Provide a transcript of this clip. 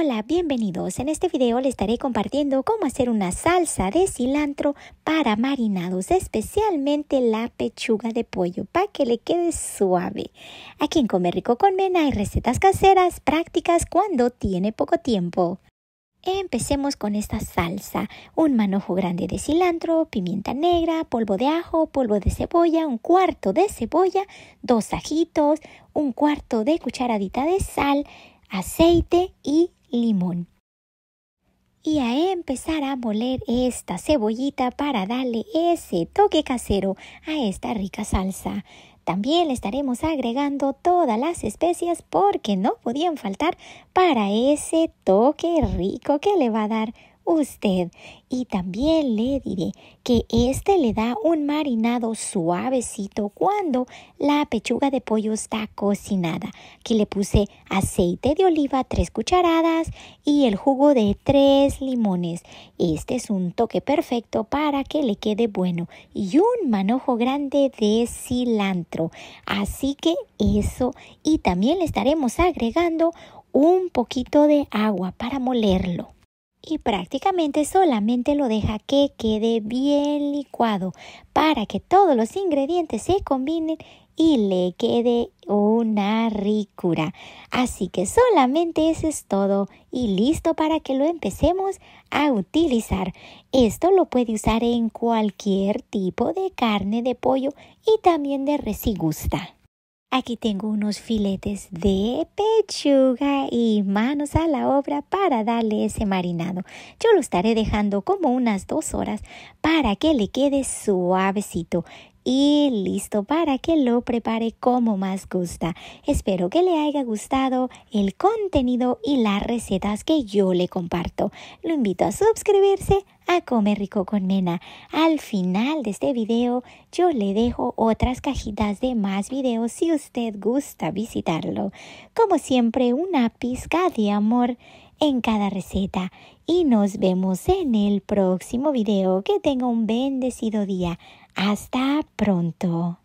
Hola, bienvenidos. En este video les estaré compartiendo cómo hacer una salsa de cilantro para marinados, especialmente la pechuga de pollo, para que le quede suave. Aquí en Come Rico con Mena hay recetas caseras, prácticas cuando tiene poco tiempo. Empecemos con esta salsa. Un manojo grande de cilantro, pimienta negra, polvo de ajo, polvo de cebolla, un cuarto de cebolla, dos ajitos, un cuarto de cucharadita de sal, aceite y limón. Y a empezar a moler esta cebollita para darle ese toque casero a esta rica salsa. También le estaremos agregando todas las especias porque no podían faltar para ese toque rico que le va a dar usted. Y también le diré que este le da un marinado suavecito cuando la pechuga de pollo está cocinada. Que le puse aceite de oliva, tres cucharadas y el jugo de tres limones. Este es un toque perfecto para que le quede bueno. Y un manojo grande de cilantro. Así que eso. Y también le estaremos agregando un poquito de agua para molerlo y prácticamente solamente lo deja que quede bien licuado para que todos los ingredientes se combinen y le quede una ricura. Así que solamente eso es todo y listo para que lo empecemos a utilizar. Esto lo puede usar en cualquier tipo de carne de pollo y también de res gusta. Aquí tengo unos filetes de pechuga y manos a la obra para darle ese marinado. Yo lo estaré dejando como unas dos horas para que le quede suavecito y listo para que lo prepare como más gusta. Espero que le haya gustado el contenido y las recetas que yo le comparto. Lo invito a suscribirse a Comer Rico con Mena. Al final de este video yo le dejo otras cajitas de más videos si usted gusta visitarlo. Como siempre, una pizca de amor en cada receta y nos vemos en el próximo video. Que tenga un bendecido día. Hasta pronto.